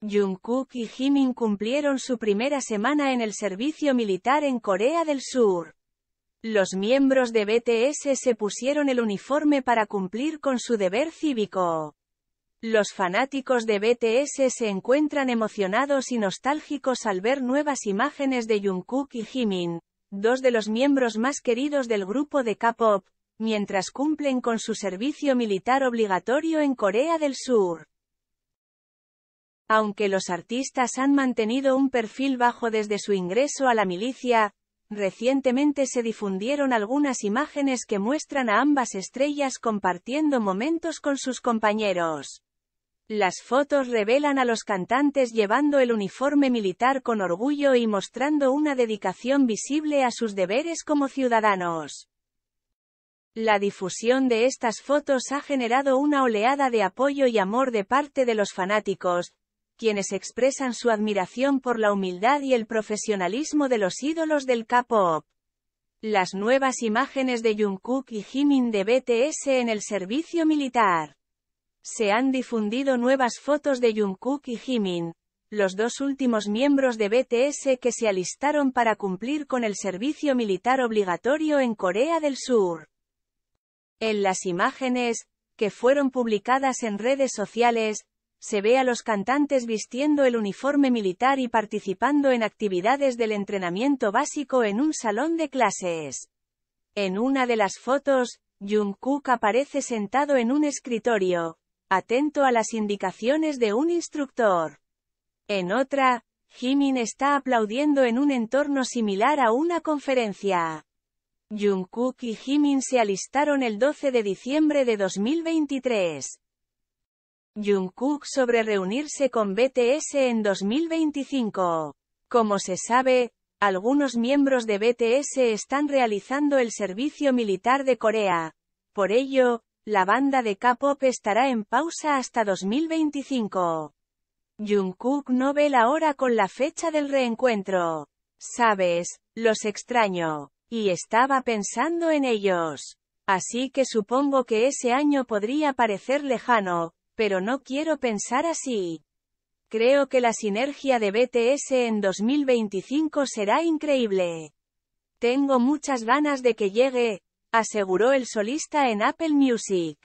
Jungkook y Jimin cumplieron su primera semana en el servicio militar en Corea del Sur. Los miembros de BTS se pusieron el uniforme para cumplir con su deber cívico. Los fanáticos de BTS se encuentran emocionados y nostálgicos al ver nuevas imágenes de Jungkook y Jimin, dos de los miembros más queridos del grupo de K-pop, mientras cumplen con su servicio militar obligatorio en Corea del Sur. Aunque los artistas han mantenido un perfil bajo desde su ingreso a la milicia, recientemente se difundieron algunas imágenes que muestran a ambas estrellas compartiendo momentos con sus compañeros. Las fotos revelan a los cantantes llevando el uniforme militar con orgullo y mostrando una dedicación visible a sus deberes como ciudadanos. La difusión de estas fotos ha generado una oleada de apoyo y amor de parte de los fanáticos, quienes expresan su admiración por la humildad y el profesionalismo de los ídolos del K-pop. Las nuevas imágenes de Jungkook y Jimin de BTS en el servicio militar. Se han difundido nuevas fotos de Jungkook y Jimin, los dos últimos miembros de BTS que se alistaron para cumplir con el servicio militar obligatorio en Corea del Sur. En las imágenes, que fueron publicadas en redes sociales, se ve a los cantantes vistiendo el uniforme militar y participando en actividades del entrenamiento básico en un salón de clases. En una de las fotos, Jungkook aparece sentado en un escritorio, atento a las indicaciones de un instructor. En otra, Jimin está aplaudiendo en un entorno similar a una conferencia. Jungkook y Jimin se alistaron el 12 de diciembre de 2023. Jungkook sobre reunirse con BTS en 2025. Como se sabe, algunos miembros de BTS están realizando el servicio militar de Corea. Por ello, la banda de K-pop estará en pausa hasta 2025. Jungkook no ve la hora con la fecha del reencuentro. Sabes, los extraño. Y estaba pensando en ellos. Así que supongo que ese año podría parecer lejano, pero no quiero pensar así. Creo que la sinergia de BTS en 2025 será increíble. Tengo muchas ganas de que llegue, aseguró el solista en Apple Music.